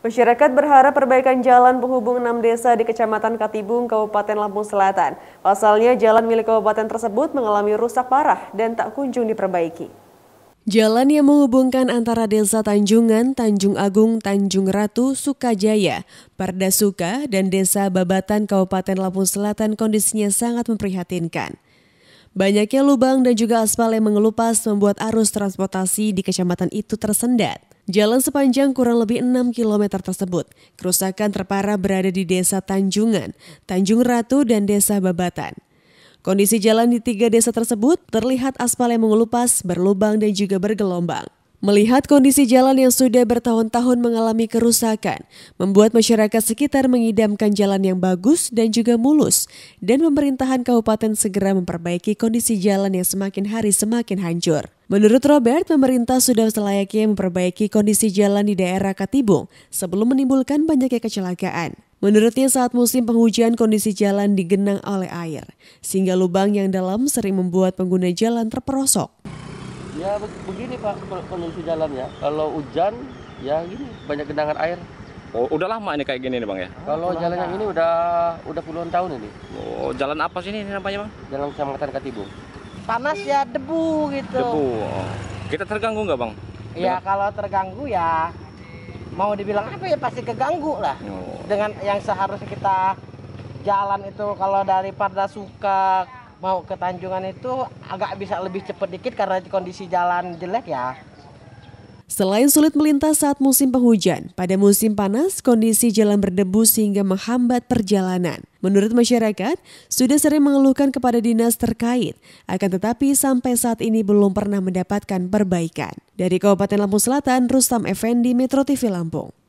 Masyarakat berharap perbaikan jalan penghubung enam desa di Kecamatan Katibung, Kabupaten Lampung Selatan. Pasalnya jalan milik kabupaten tersebut mengalami rusak parah dan tak kunjung diperbaiki. Jalan yang menghubungkan antara Desa Tanjungan, Tanjung Agung, Tanjung Ratu, Sukajaya, Pardasuka, dan Desa Babatan Kabupaten Lampung Selatan kondisinya sangat memprihatinkan. Banyaknya lubang dan juga aspal yang mengelupas membuat arus transportasi di kecamatan itu tersendat. Jalan sepanjang kurang lebih 6 km tersebut, kerusakan terparah berada di desa Tanjungan, Tanjung Ratu, dan desa Babatan. Kondisi jalan di tiga desa tersebut terlihat aspal yang mengelupas, berlubang, dan juga bergelombang. Melihat kondisi jalan yang sudah bertahun-tahun mengalami kerusakan, membuat masyarakat sekitar mengidamkan jalan yang bagus dan juga mulus, dan pemerintahan kabupaten segera memperbaiki kondisi jalan yang semakin hari semakin hancur. Menurut Robert, pemerintah sudah selayaknya memperbaiki kondisi jalan di daerah Katibung sebelum menimbulkan banyaknya kecelakaan. Menurutnya saat musim penghujan kondisi jalan digenang oleh air, sehingga lubang yang dalam sering membuat pengguna jalan terperosok ya begini pak kondisi jalan ya kalau hujan ya gini banyak genangan air Oh, udah lama ini kayak gini nih bang ya? Kalau jalan yang ini udah udah puluhan tahun ini. Oh, jalan apa sih ini namanya bang? Jalan Kecamatan Katibung. Panas ya debu gitu. Debu. Oh. Kita terganggu nggak bang? Ya kalau terganggu ya mau dibilang apa ya pasti keganggu lah. Oh. Dengan yang seharusnya kita jalan itu kalau dari Sukak mau ke Tanjungan itu agak bisa lebih cepat dikit karena kondisi jalan jelek ya. Selain sulit melintas saat musim penghujan, pada musim panas kondisi jalan berdebu sehingga menghambat perjalanan. Menurut masyarakat, sudah sering mengeluhkan kepada dinas terkait, akan tetapi sampai saat ini belum pernah mendapatkan perbaikan. Dari Kabupaten Lampung Selatan, Rustam Effendi, Metro TV Lampung.